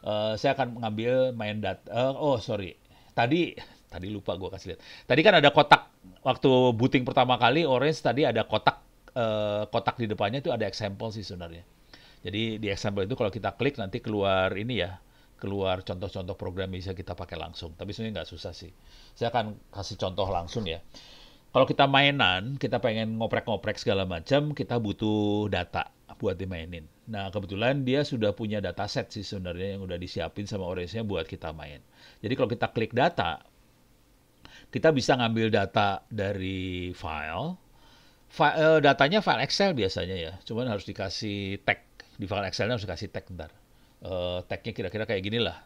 Uh, saya akan mengambil main data. Uh, oh sorry, tadi tadi lupa gue kasih lihat. Tadi kan ada kotak waktu booting pertama kali Orange tadi ada kotak eh, kotak di depannya itu ada example sih sebenarnya. Jadi di example itu kalau kita klik nanti keluar ini ya, keluar contoh-contoh program bisa kita pakai langsung. Tapi sebenarnya nggak susah sih. Saya akan kasih contoh langsung ya. Kalau kita mainan, kita pengen ngoprek-ngoprek segala macam, kita butuh data buat dimainin. Nah, kebetulan dia sudah punya dataset sih sebenarnya yang udah disiapin sama orange buat kita main. Jadi kalau kita klik data, kita bisa ngambil data dari file, file eh, datanya file Excel biasanya ya, cuman harus dikasih tag di file Excelnya harus dikasih tag ntar. Uh, tagnya kira-kira kayak gini lah.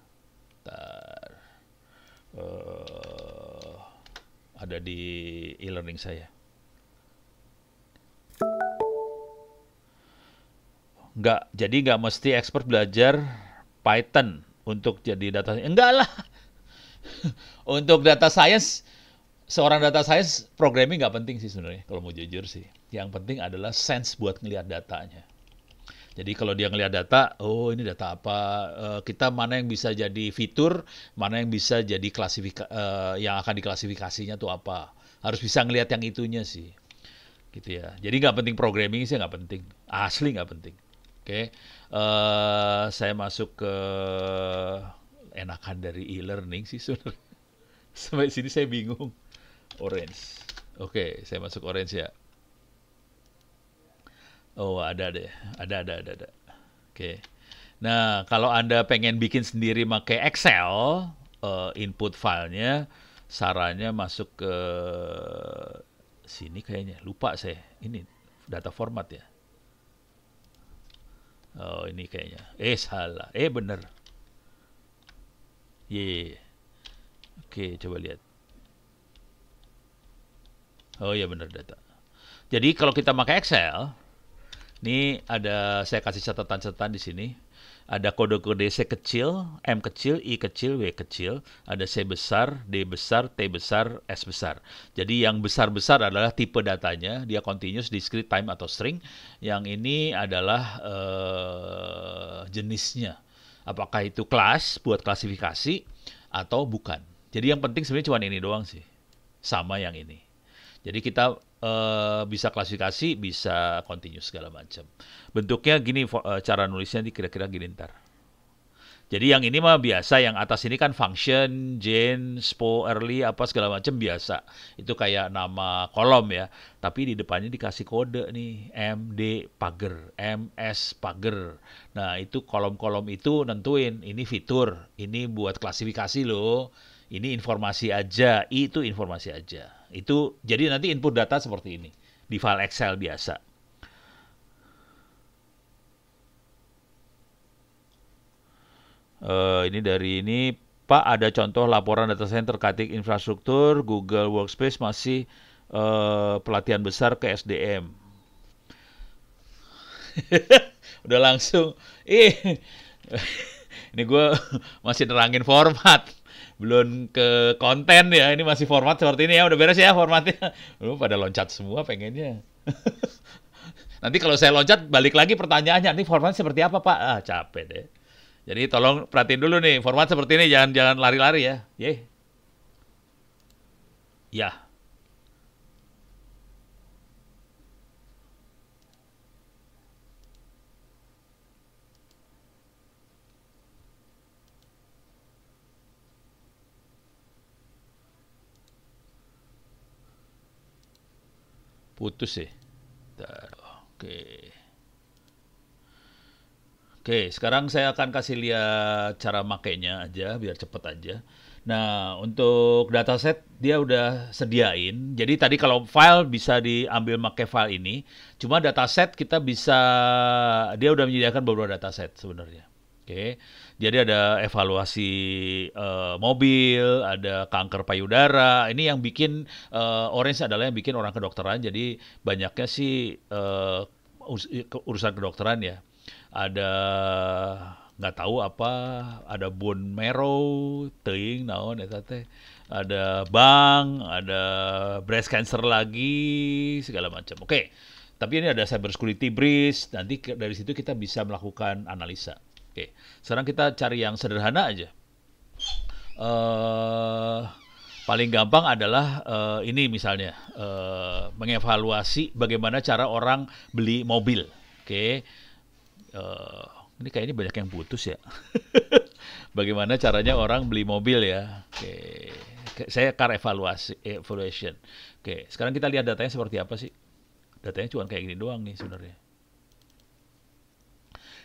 Ntar. Uh, ada di e-learning saya. Nggak, jadi nggak mesti expert belajar Python untuk jadi data. Enggak lah. [LAUGHS] untuk data science seorang data science programming nggak penting sih sebenarnya kalau mau jujur sih. Yang penting adalah sense buat ngelihat datanya. Jadi kalau dia ngelihat data, oh ini data apa? Eh, kita mana yang bisa jadi fitur, mana yang bisa jadi klasifika eh, yang akan diklasifikasinya tuh apa? Harus bisa ngelihat yang itunya sih, gitu ya. Jadi nggak penting programming sih nggak penting, asli nggak penting. Oke, okay. Eh, saya masuk ke enakan dari e-learning sih sebenarnya. [LAUGHS] Sampai sini saya bingung orange. Oke, okay, saya masuk orange ya. Oh, ada deh. Ada, ada, ada, ada. Oke. Okay. Nah, kalau Anda pengen bikin sendiri pakai Excel, uh, input filenya, sarannya masuk ke sini kayaknya. Lupa saya. Ini data format ya. Oh, ini kayaknya. Eh, salah. Eh, bener. Ye. Yeah. Oke, okay, coba lihat. Oh iya benar data. Jadi kalau kita pakai Excel, ini ada saya kasih catatan-catatan di sini. Ada kode-kode C kecil, M kecil, I kecil, W kecil, ada C besar, D besar, T besar, S besar. Jadi yang besar-besar adalah tipe datanya, dia continuous, discrete time atau string. Yang ini adalah uh, jenisnya. Apakah itu kelas buat klasifikasi atau bukan. Jadi yang penting sebenarnya cuma ini doang sih. Sama yang ini. Jadi kita uh, bisa klasifikasi, bisa continue segala macam. Bentuknya gini uh, cara nulisnya di kira-kira gini ntar. Jadi yang ini mah biasa, yang atas ini kan function, Jane, spo, early, apa segala macam biasa. Itu kayak nama kolom ya. Tapi di depannya dikasih kode nih, MD pager, MS pager. Nah itu kolom-kolom itu nentuin, ini fitur, ini buat klasifikasi loh, ini informasi aja, itu informasi aja. Itu jadi nanti input data seperti ini di file Excel biasa. Uh, ini dari ini Pak ada contoh laporan data center katik infrastruktur Google Workspace masih uh, pelatihan besar ke SDM. [LAUGHS] Udah langsung ih [LAUGHS] ini gue masih nerangin format belum ke konten ya ini masih format seperti ini ya udah beres ya formatnya [LAUGHS] lu pada loncat semua pengennya [LAUGHS] nanti kalau saya loncat balik lagi pertanyaannya nanti format seperti apa pak ah capek deh jadi tolong perhatiin dulu nih format seperti ini jangan jangan lari-lari ya ye ya putus ya. Bentar. Oke. Oke, sekarang saya akan kasih lihat cara makainya aja biar cepet aja. Nah, untuk dataset dia udah sediain. Jadi tadi kalau file bisa diambil make file ini. Cuma dataset kita bisa dia udah menyediakan beberapa dataset sebenarnya. Oke. Jadi ada evaluasi uh, mobil, ada kanker payudara. Ini yang bikin uh, Orange adalah yang bikin orang kedokteran. Jadi banyaknya sih uh, urusan kedokteran ya. Ada nggak tahu apa, ada bone marrow, teing naon ya teh. Ada bang, ada breast cancer lagi, segala macam. Oke. Okay. Tapi ini ada cyber security breach, nanti dari situ kita bisa melakukan analisa. Oke, sekarang kita cari yang sederhana aja. Uh, paling gampang adalah uh, ini misalnya uh, mengevaluasi bagaimana cara orang beli mobil. Oke, uh, ini kayaknya banyak yang putus ya. [LAUGHS] bagaimana caranya orang beli mobil ya? Oke, saya car evaluasi evaluation. Oke, sekarang kita lihat datanya seperti apa sih? Datanya cuma kayak gini doang nih sebenarnya.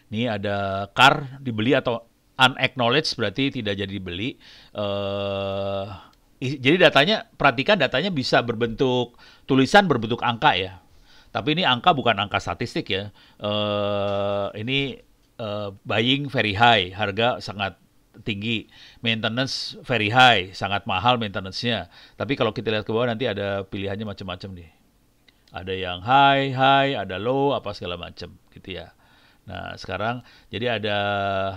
Ini ada car dibeli atau unacknowledged berarti tidak jadi dibeli. Uh, jadi datanya perhatikan datanya bisa berbentuk tulisan berbentuk angka ya. Tapi ini angka bukan angka statistik ya. Uh, ini uh, buying very high, harga sangat tinggi, maintenance very high, sangat mahal maintenance-nya. Tapi kalau kita lihat ke bawah nanti ada pilihannya macam-macam nih. Ada yang high, high, ada low, apa segala macam gitu ya. Nah, sekarang jadi ada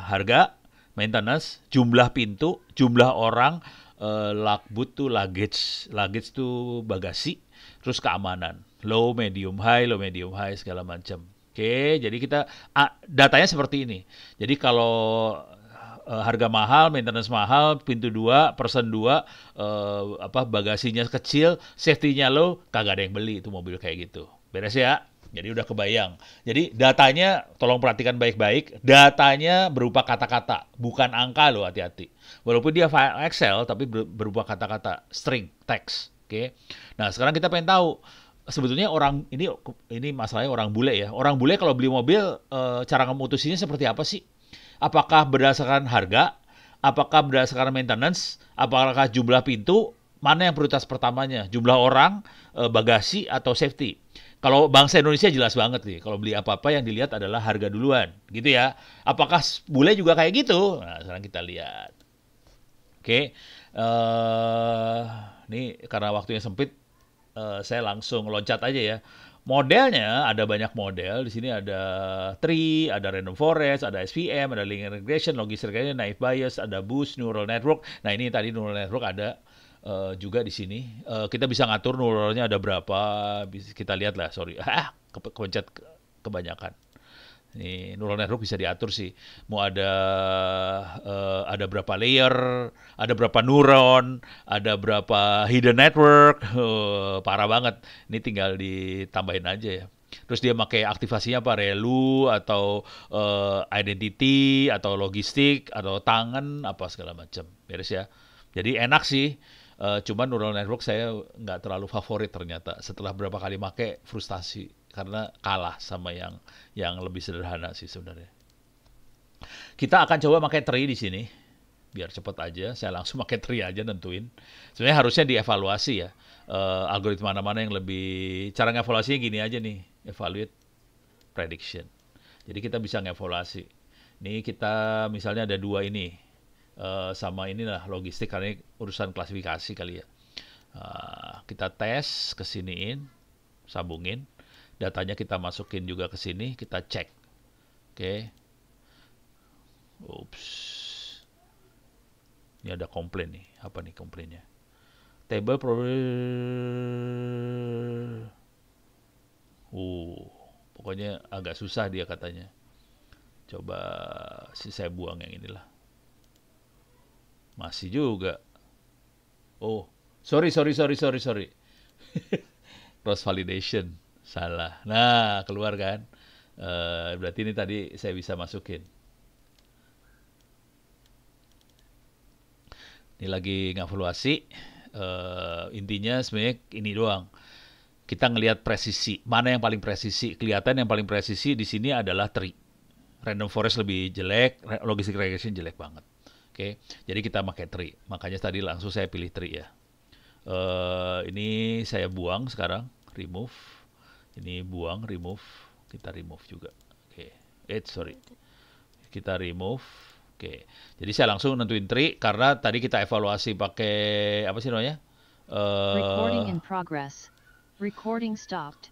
harga, maintenance, jumlah pintu, jumlah orang, uh, lakbut tuh luggage, luggage tuh bagasi, terus keamanan, low, medium, high, low, medium, high segala macam. Oke, jadi kita ah, datanya seperti ini. Jadi kalau uh, harga mahal, maintenance mahal, pintu dua, persen dua, uh, apa bagasinya kecil, safety-nya low, kagak ada yang beli itu mobil kayak gitu. Beres ya. Jadi udah kebayang. Jadi datanya tolong perhatikan baik-baik. Datanya berupa kata-kata, bukan angka loh hati-hati. Walaupun dia file Excel tapi berupa kata-kata, string, teks. oke. Okay? Nah, sekarang kita pengen tahu sebetulnya orang ini ini masalahnya orang bule ya. Orang bule kalau beli mobil e, cara memutusinya seperti apa sih? Apakah berdasarkan harga? Apakah berdasarkan maintenance? Apakah jumlah pintu? Mana yang prioritas pertamanya? Jumlah orang, e, bagasi atau safety? Kalau bangsa Indonesia jelas banget nih, kalau beli apa-apa yang dilihat adalah harga duluan, gitu ya. Apakah bule juga kayak gitu? Nah, sekarang kita lihat. Oke, okay. uh, eh, ini karena waktunya sempit, uh, saya langsung loncat aja ya. Modelnya ada banyak model. Di sini ada Tree, ada Random Forest, ada SVM, ada Linear Regression, Logistic Regression, Naive Bias, ada Boost, Neural Network. Nah ini tadi Neural Network ada uh, juga di sini. Uh, kita bisa ngatur nularnya ada berapa, bisa kita lihat lah, sorry. [LAUGHS] Ah, kepencet kebanyakan. Ini neural network bisa diatur sih. Mau ada uh, ada berapa layer, ada berapa neuron, ada berapa hidden network. Uh, [LAUGHS] parah banget. Ini tinggal ditambahin aja ya. Terus dia pakai aktivasinya apa relu atau uh, identity atau logistik atau tangan apa segala macam. Beres ya. Jadi enak sih Uh, cuman neural network saya nggak terlalu favorit ternyata. Setelah berapa kali make frustasi karena kalah sama yang yang lebih sederhana sih sebenarnya. Kita akan coba pakai tree di sini biar cepet aja. Saya langsung pakai tree aja tentuin Sebenarnya harusnya dievaluasi ya. Uh, algoritma mana-mana yang lebih cara ngevaluasinya gini aja nih. Evaluate prediction. Jadi kita bisa ngevaluasi. nih kita misalnya ada dua ini uh, sama inilah logistik karena ini urusan klasifikasi kali ya. Uh, kita tes kesiniin, sambungin, datanya kita masukin juga ke sini, kita cek. Oke. Okay. Oops. Ini ada komplain nih. Apa nih komplainnya? Table problem. Uh, pokoknya agak susah dia katanya. Coba si saya buang yang inilah. Masih juga. Oh, sorry, sorry, sorry, sorry, sorry. [LAUGHS] Cross validation. Salah. Nah, keluar kan. Uh, berarti ini tadi saya bisa masukin. Ini lagi ngevaluasi. Uh, intinya sebenarnya ini doang. Kita ngelihat presisi. Mana yang paling presisi? Kelihatan yang paling presisi di sini adalah tree. Random forest lebih jelek, logistic regression jelek banget. Oke, jadi kita pakai tri. Makanya tadi langsung saya pilih tri ya. Uh, ini saya buang sekarang, remove. Ini buang, remove. Kita remove juga. Oke, eh sorry. Kita remove. Oke, jadi saya langsung nentuin tri karena tadi kita evaluasi pakai apa sih namanya? Uh, Recording in progress. Recording stopped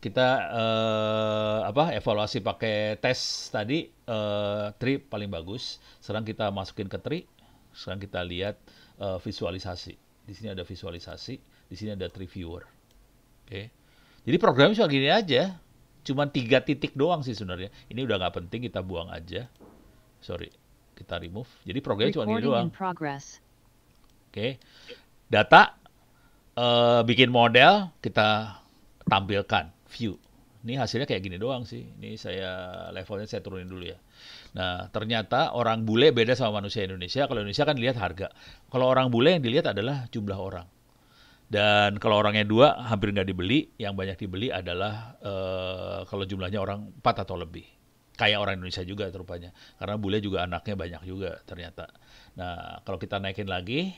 kita uh, apa evaluasi pakai tes tadi uh, eh, tri paling bagus. Sekarang kita masukin ke tri Sekarang kita lihat uh, visualisasi. Di sini ada visualisasi, di sini ada tri viewer. Oke. Okay. Jadi programnya cuma gini aja. cuma tiga titik doang sih sebenarnya. Ini udah nggak penting kita buang aja. Sorry, kita remove. Jadi programnya cuma gini doang. Oke. Okay. Data uh, bikin model kita tampilkan view. Ini hasilnya kayak gini doang sih. Ini saya levelnya saya turunin dulu ya. Nah, ternyata orang bule beda sama manusia Indonesia. Kalau Indonesia kan dilihat harga. Kalau orang bule yang dilihat adalah jumlah orang. Dan kalau orangnya dua hampir nggak dibeli, yang banyak dibeli adalah eh, kalau jumlahnya orang empat atau lebih. Kayak orang Indonesia juga rupanya. Karena bule juga anaknya banyak juga ternyata. Nah, kalau kita naikin lagi,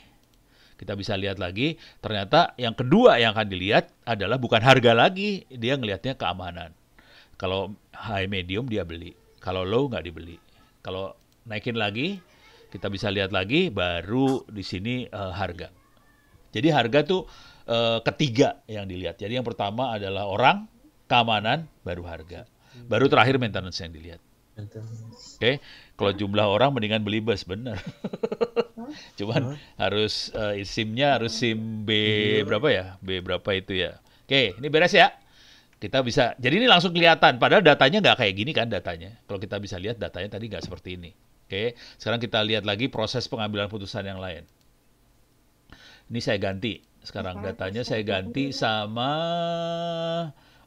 kita bisa lihat lagi ternyata yang kedua yang akan dilihat adalah bukan harga lagi dia ngelihatnya keamanan kalau high medium dia beli kalau low nggak dibeli kalau naikin lagi kita bisa lihat lagi baru di sini uh, harga jadi harga tuh uh, ketiga yang dilihat jadi yang pertama adalah orang keamanan baru harga baru terakhir maintenance yang dilihat oke okay? kalau jumlah orang mendingan beli bus bener [LAUGHS] [LAUGHS] Cuman huh? harus uh, eh, sim harus SIM B yeah. berapa ya? B berapa itu ya. Oke, ini beres ya. Kita bisa, jadi ini langsung kelihatan. Padahal datanya nggak kayak gini kan datanya. Kalau kita bisa lihat datanya tadi nggak seperti ini. Oke, sekarang kita lihat lagi proses pengambilan putusan yang lain. Ini saya ganti. Sekarang datanya saya ganti sama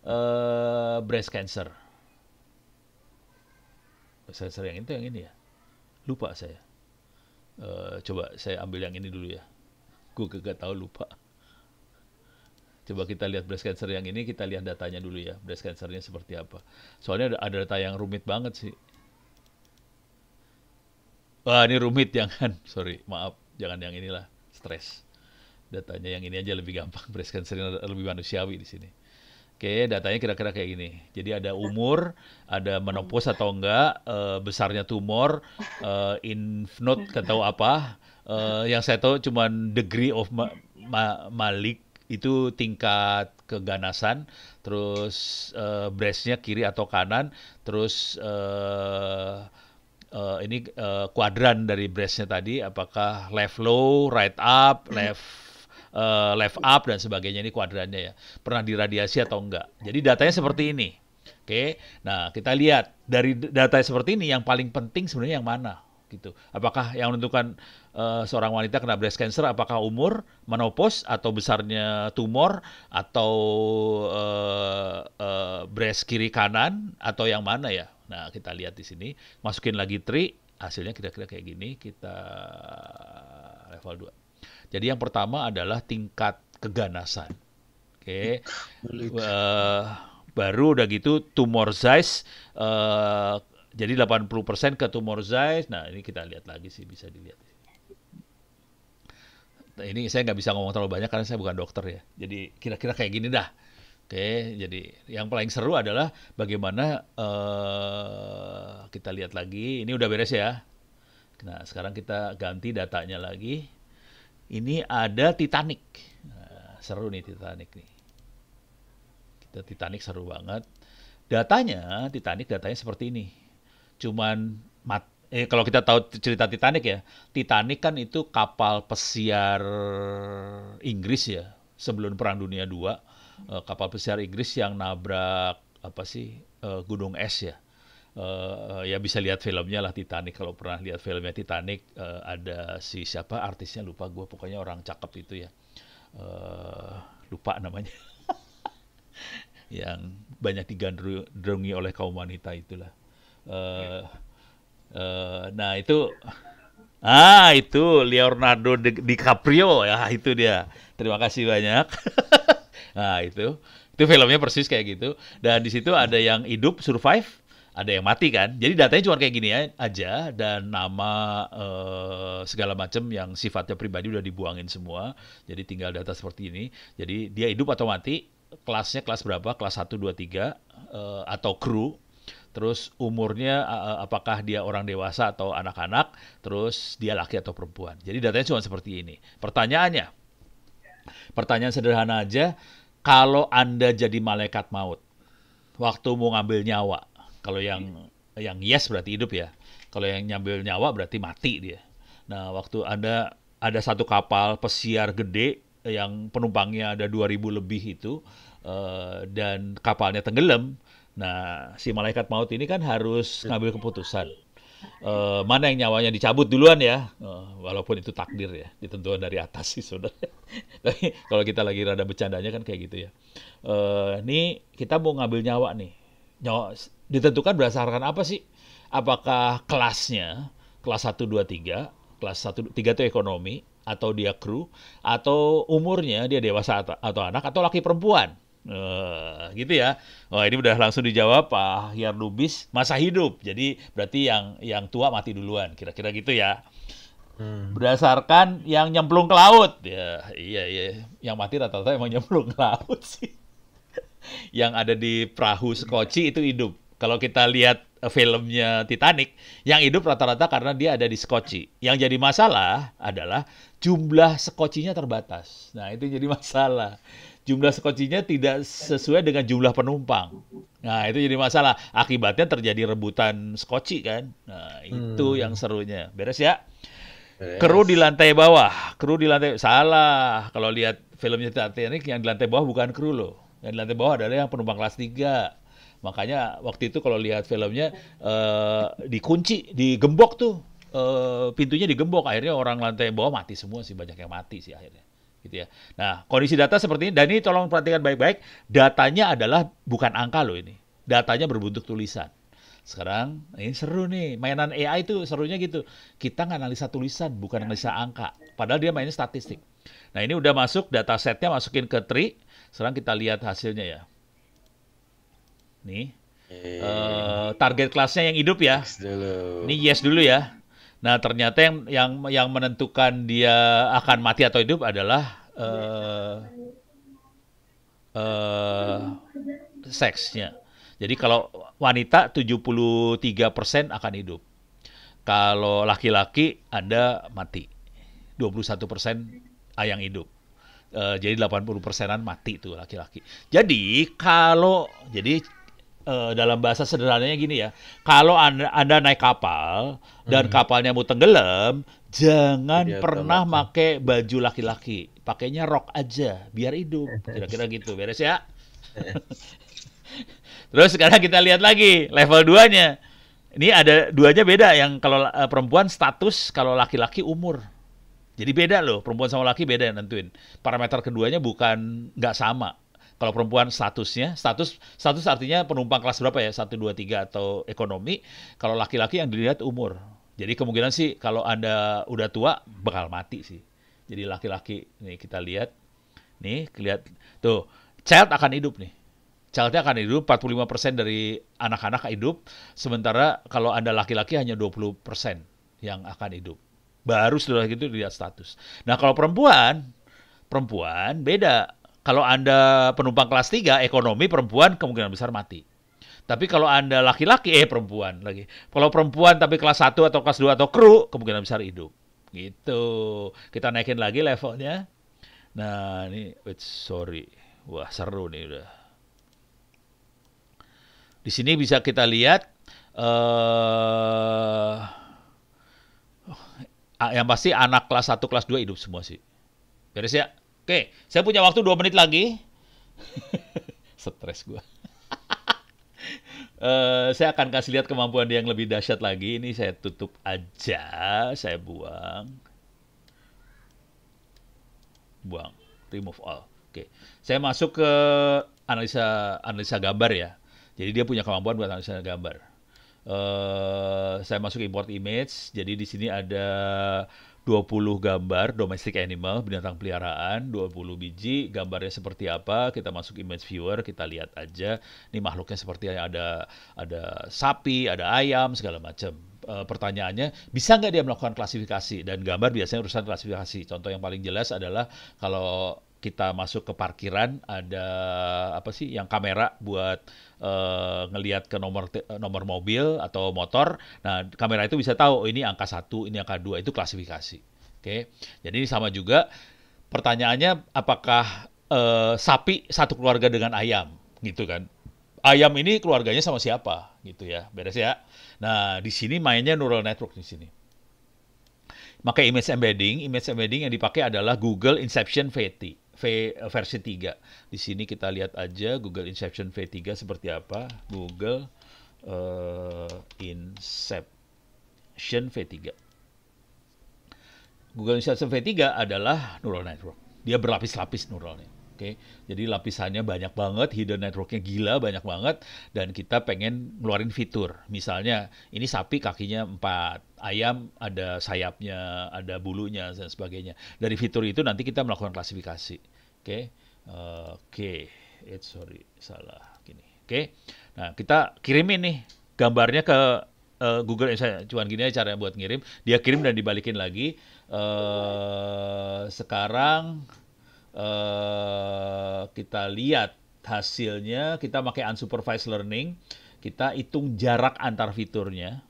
uh, breast cancer. Breast cancer yang itu yang ini ya. Lupa saya. Eh, coba saya ambil yang ini dulu ya. Gue kagak tahu lupa. Coba kita lihat breast cancer yang ini, kita lihat datanya dulu ya. Breast cancernya seperti apa. Soalnya ada, ada data yang rumit banget sih. Wah ini rumit [LAUGHS] jangan, sorry maaf jangan yang inilah stres. Datanya yang ini aja lebih gampang, [LAUGHS] breast cancer lebih manusiawi di sini. Oke, okay, datanya kira-kira kayak gini. Jadi ada umur, ada menopause atau enggak, uh, besarnya tumor, uh, atau tahu apa. Uh, yang saya tahu cuma degree of ma ma malik itu tingkat keganasan, terus uh, breastnya kiri atau kanan, terus uh, uh, ini uh, kuadran dari breastnya tadi, apakah left low, right up, left uh, left up dan sebagainya ini kuadrannya ya. Pernah diradiasi atau enggak. Jadi datanya seperti ini. Oke. Okay? Nah, kita lihat dari data seperti ini yang paling penting sebenarnya yang mana gitu. Apakah yang menentukan uh, seorang wanita kena breast cancer apakah umur, menopause atau besarnya tumor atau uh, uh, breast kiri kanan atau yang mana ya? Nah, kita lihat di sini. Masukin lagi tri, hasilnya kira-kira kayak gini. Kita level 2. Jadi yang pertama adalah tingkat keganasan. Oke. Okay. Uh, eh, baru udah gitu tumor size uh, eh, jadi 80% ke tumor size. Nah, ini kita lihat lagi sih bisa dilihat. Nah, ini saya nggak bisa ngomong terlalu banyak karena saya bukan dokter ya. Jadi kira-kira kayak gini dah. Oke, jadi yang paling seru adalah bagaimana uh, kita lihat lagi. Ini udah beres ya. Nah, sekarang kita ganti datanya lagi. Ini ada Titanic. Nah, seru nih Titanic nih. Kita Titanic seru banget. Datanya Titanic datanya seperti ini. Cuman mat eh kalau kita tahu cerita Titanic ya, Titanic kan itu kapal pesiar Inggris ya sebelum Perang Dunia II, eh, kapal pesiar Inggris yang nabrak apa sih eh, gunung es ya uh, ya bisa lihat filmnya lah Titanic kalau pernah lihat filmnya Titanic uh, ada si siapa artisnya lupa gue pokoknya orang cakep itu ya uh, lupa namanya [LAUGHS] yang banyak digandrungi oleh kaum wanita itulah uh, uh, nah itu ah itu Leonardo DiCaprio ya itu dia terima kasih banyak [LAUGHS] nah itu itu filmnya persis kayak gitu dan di situ ada yang hidup survive ada yang mati kan. Jadi datanya cuma kayak gini aja dan nama eh, segala macam yang sifatnya pribadi udah dibuangin semua. Jadi tinggal data seperti ini. Jadi dia hidup atau mati, kelasnya kelas berapa, kelas 1 2 3 eh, atau kru. Terus umurnya eh, apakah dia orang dewasa atau anak-anak, terus dia laki atau perempuan. Jadi datanya cuma seperti ini. Pertanyaannya Pertanyaan sederhana aja, kalau Anda jadi malaikat maut waktu mau ngambil nyawa, kalau yang yang yes berarti hidup ya. Kalau yang nyambil nyawa berarti mati dia. Nah, waktu ada ada satu kapal pesiar gede yang penumpangnya ada 2000 lebih itu uh, dan kapalnya tenggelam. Nah, si malaikat maut ini kan harus ngambil keputusan. Uh, mana yang nyawanya dicabut duluan ya, uh, walaupun itu takdir ya, ditentukan dari atas sih saudara. [LAUGHS] Tapi kalau kita lagi rada bercandanya kan kayak gitu ya. Uh, ini kita mau ngambil nyawa nih, ditentukan berdasarkan apa sih? Apakah kelasnya, kelas 1, 2, 3, kelas 1, 3 itu ekonomi, atau dia kru, atau umurnya dia dewasa atau, atau anak, atau laki perempuan. Uh, gitu ya. Oh ini udah langsung dijawab Pak hiar Lubis masa hidup. Jadi berarti yang yang tua mati duluan. Kira-kira gitu ya. Hmm. Berdasarkan yang nyemplung ke laut. Ya, iya iya. Yang mati rata-rata emang nyemplung ke laut sih yang ada di perahu skoci itu hidup. Kalau kita lihat eh, filmnya Titanic, yang hidup rata-rata karena dia ada di skoci. Yang jadi masalah adalah jumlah skocinya terbatas. Nah, itu jadi [LAUGHS] masalah. Jumlah skocinya tidak sesuai dengan jumlah penumpang. Nah, itu jadi masalah. Akibatnya terjadi rebutan skoci kan. Nah, itu hmm. yang serunya. Beres ya? Yes. Kru di lantai bawah, kru di lantai salah. Kalau lihat filmnya Titanic yang di lantai bawah bukan kru loh. Yang di lantai bawah adalah yang penumpang kelas 3. Makanya waktu itu kalau lihat filmnya uh, dikunci, digembok tuh. Uh, pintunya digembok akhirnya orang lantai bawah mati semua sih banyak yang mati sih akhirnya gitu ya. Nah, kondisi data seperti ini dan ini tolong perhatikan baik-baik, datanya adalah bukan angka loh ini. Datanya berbentuk tulisan sekarang ini seru nih mainan AI itu serunya gitu kita nganalisa tulisan bukan analisa angka padahal dia mainnya statistik nah ini udah masuk data setnya masukin ke tree sekarang kita lihat hasilnya ya. Nih. Hey. Uh, eh, target kelasnya yang hidup ya. Yes dulu. Ini yes dulu ya. Nah, ternyata yang yang yang menentukan dia akan mati atau hidup adalah uh, uh, seksnya. Jadi kalau wanita 73% akan hidup. Kalau laki-laki Anda mati. 21% yang hidup. Uh, jadi 80 persenan mati tuh laki-laki. Jadi kalau jadi uh, dalam bahasa sederhananya gini ya, kalau anda, anda naik kapal dan hmm. kapalnya mau tenggelam, jangan iya, pernah pakai baju laki-laki, pakainya rok aja, biar hidup. [LAUGHS] Kira-kira gitu, beres ya. [LAUGHS] Terus sekarang kita lihat lagi level duanya. Ini ada duanya beda yang kalau eh, perempuan status, kalau laki-laki umur. Jadi beda loh, perempuan sama laki beda yang nentuin. Parameter keduanya bukan nggak sama. Kalau perempuan statusnya, status status artinya penumpang kelas berapa ya? 1, 2, 3 atau ekonomi. Kalau laki-laki yang dilihat umur. Jadi kemungkinan sih kalau Anda udah tua bakal mati sih. Jadi laki-laki nih kita lihat. Nih, lihat tuh, child akan hidup nih childnya akan hidup 45% dari anak-anak hidup sementara kalau anda laki-laki hanya 20% yang akan hidup Baru setelah itu dilihat status. Nah kalau perempuan, perempuan beda. Kalau Anda penumpang kelas 3, ekonomi perempuan kemungkinan besar mati. Tapi kalau Anda laki-laki, eh perempuan lagi. Kalau perempuan tapi kelas 1 atau kelas 2 atau kru, kemungkinan besar hidup. Gitu. Kita naikin lagi levelnya. Nah, ini wait, sorry. Wah, seru nih udah. Di sini bisa kita lihat uh, yang pasti anak kelas 1, kelas 2 hidup semua sih. Beres ya? Oke, saya punya waktu 2 menit lagi. [LAUGHS] Stres gue. [LAUGHS] uh, saya akan kasih lihat kemampuan dia yang lebih dahsyat lagi. Ini saya tutup aja, saya buang. Buang, remove all. Oke, saya masuk ke analisa analisa gambar ya. Jadi dia punya kemampuan buat analisa gambar uh, saya masuk import image. Jadi di sini ada 20 gambar domestic animal, binatang peliharaan, 20 biji, gambarnya seperti apa, kita masuk image viewer, kita lihat aja, ini makhluknya seperti ada ada sapi, ada ayam, segala macam. E, pertanyaannya, bisa nggak dia melakukan klasifikasi? Dan gambar biasanya urusan klasifikasi. Contoh yang paling jelas adalah kalau kita masuk ke parkiran ada apa sih yang kamera buat uh, ngelihat ke nomor eh, nomor mobil atau motor. Nah, kamera itu bisa tahu oh, ini angka satu, ini angka dua itu klasifikasi. Oke. Jadi ini sama juga pertanyaannya apakah uh, sapi satu keluarga dengan ayam gitu kan. Ayam ini keluarganya sama siapa gitu ya. Beres ya. Nah, di sini mainnya neural network di sini maka image embedding, image embedding yang dipakai adalah Google Inception VT. V, eh, versi 3. Di sini kita lihat aja Google Inception V3 seperti apa. Google uh, Inception V3. Google Inception V3 adalah neural network. Dia berlapis-lapis neuralnya. Oke, okay? jadi lapisannya banyak banget, hidden networknya gila banyak banget, dan kita pengen ngeluarin fitur. Misalnya, ini sapi kakinya empat ayam ada sayapnya, ada bulunya dan sebagainya. Dari fitur itu nanti kita melakukan klasifikasi. Oke. Okay? Uh, Oke. Okay. Eh, sorry, salah gini. Oke. Okay? Nah, kita kirim ini gambarnya ke uh, Google Insight. Cuman gini aja cara buat ngirim. Dia kirim dan dibalikin lagi. Uh, sekarang uh, kita lihat hasilnya kita pakai unsupervised learning kita hitung jarak antar fiturnya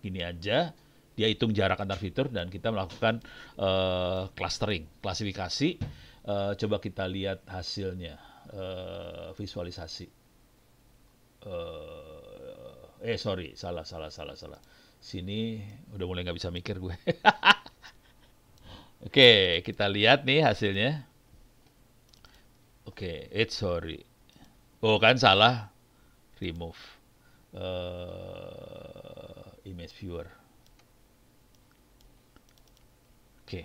gini aja dia hitung jarak antar fitur dan kita melakukan uh, clustering klasifikasi uh, coba kita lihat hasilnya uh, visualisasi uh, eh sorry salah salah salah salah sini udah mulai nggak bisa mikir gue [LAUGHS] oke okay, kita lihat nih hasilnya oke okay, it's sorry oh kan salah remove image viewer oke okay.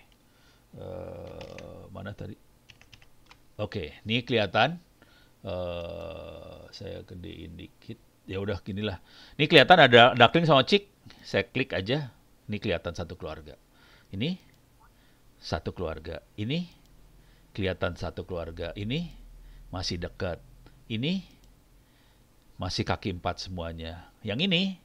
uh, eh, mana tadi oke okay. ini kelihatan uh, saya gedein dikit ya udah ginilah ini kelihatan ada duckling sama chick saya klik aja ini kelihatan satu keluarga ini satu keluarga ini kelihatan satu keluarga ini masih dekat ini masih kaki empat semuanya yang ini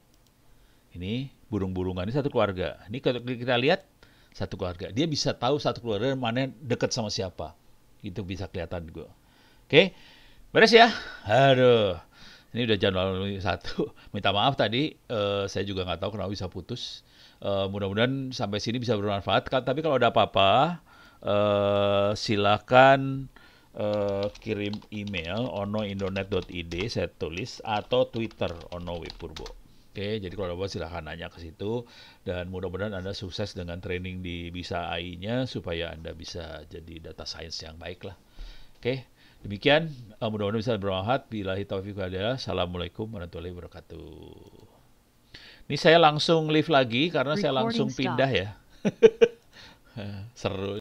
ini burung-burungan ini satu keluarga. Ini kalau kita lihat satu keluarga, dia bisa tahu satu keluarga mana dekat sama siapa. Itu bisa kelihatan gue. Oke, beres ya. Aduh, ini udah jam satu. [LAUGHS] Minta maaf tadi, uh, saya juga nggak tahu kenapa bisa putus. Uh, mudah-mudahan sampai sini bisa bermanfaat. Tapi kalau ada apa-apa, uh, silakan uh, kirim email onoindonet.id saya tulis atau Twitter onowipurbo. Oke, jadi kalau ada apa silahkan nanya ke situ dan mudah-mudahan Anda sukses dengan training di Bisa AI-nya supaya Anda bisa jadi data science yang baik lah. Oke, demikian eh, mudah-mudahan bisa bermanfaat. Bila taufiq adalah Assalamualaikum warahmatullahi wabarakatuh. Ini saya langsung live lagi karena Recording saya langsung pindah ya. [LAUGHS] Seru.